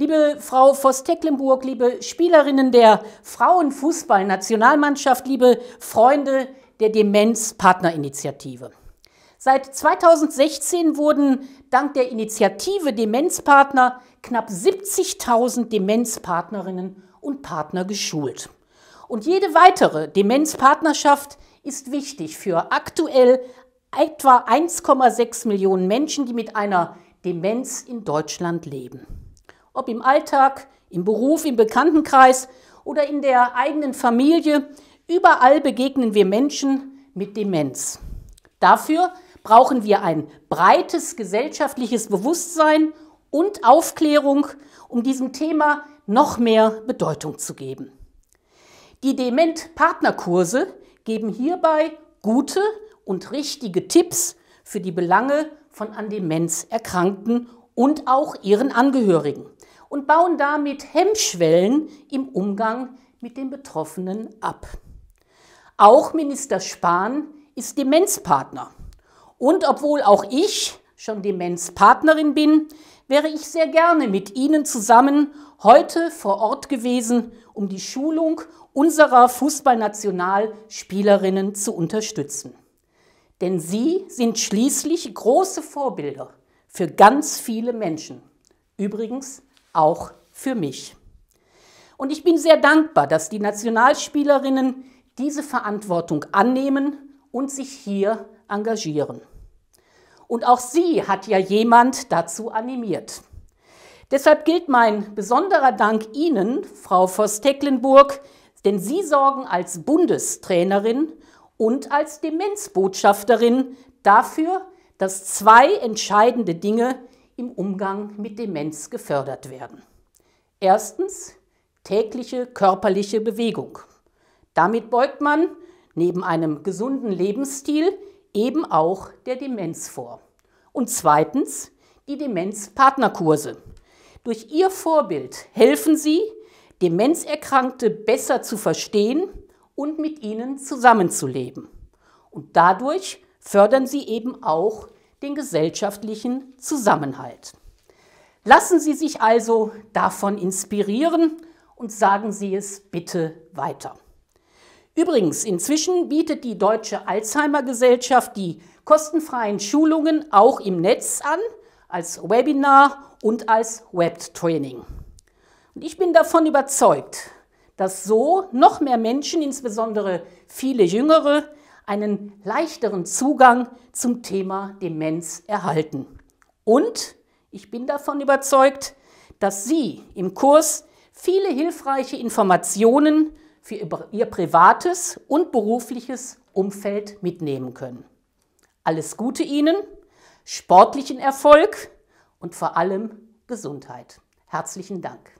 Liebe Frau Voss-Tecklenburg, liebe Spielerinnen der Frauenfußballnationalmannschaft, liebe Freunde der Demenzpartnerinitiative. Seit 2016 wurden dank der Initiative Demenzpartner knapp 70.000 Demenzpartnerinnen und Partner geschult. Und jede weitere Demenzpartnerschaft ist wichtig für aktuell etwa 1,6 Millionen Menschen, die mit einer Demenz in Deutschland leben ob im Alltag, im Beruf, im Bekanntenkreis oder in der eigenen Familie, überall begegnen wir Menschen mit Demenz. Dafür brauchen wir ein breites gesellschaftliches Bewusstsein und Aufklärung, um diesem Thema noch mehr Bedeutung zu geben. Die Dement-Partnerkurse geben hierbei gute und richtige Tipps für die Belange von an Demenz Erkrankten und auch ihren Angehörigen und bauen damit Hemmschwellen im Umgang mit den Betroffenen ab. Auch Minister Spahn ist Demenzpartner. Und obwohl auch ich schon Demenzpartnerin bin, wäre ich sehr gerne mit Ihnen zusammen heute vor Ort gewesen, um die Schulung unserer Fußballnationalspielerinnen zu unterstützen. Denn sie sind schließlich große Vorbilder für ganz viele Menschen. Übrigens auch für mich. Und ich bin sehr dankbar, dass die Nationalspielerinnen diese Verantwortung annehmen und sich hier engagieren. Und auch sie hat ja jemand dazu animiert. Deshalb gilt mein besonderer Dank Ihnen, Frau vos tecklenburg denn Sie sorgen als Bundestrainerin und als Demenzbotschafterin dafür, dass zwei entscheidende Dinge im Umgang mit Demenz gefördert werden. Erstens tägliche körperliche Bewegung. Damit beugt man neben einem gesunden Lebensstil eben auch der Demenz vor. Und zweitens die Demenzpartnerkurse. Durch ihr Vorbild helfen sie, Demenzerkrankte besser zu verstehen und mit ihnen zusammenzuleben. Und dadurch fördern sie eben auch den gesellschaftlichen Zusammenhalt. Lassen Sie sich also davon inspirieren und sagen Sie es bitte weiter. Übrigens, inzwischen bietet die Deutsche Alzheimer Gesellschaft die kostenfreien Schulungen auch im Netz an, als Webinar und als Webtraining. Und ich bin davon überzeugt, dass so noch mehr Menschen, insbesondere viele Jüngere, einen leichteren Zugang zum Thema Demenz erhalten. Und ich bin davon überzeugt, dass Sie im Kurs viele hilfreiche Informationen für Ihr privates und berufliches Umfeld mitnehmen können. Alles Gute Ihnen, sportlichen Erfolg und vor allem Gesundheit. Herzlichen Dank.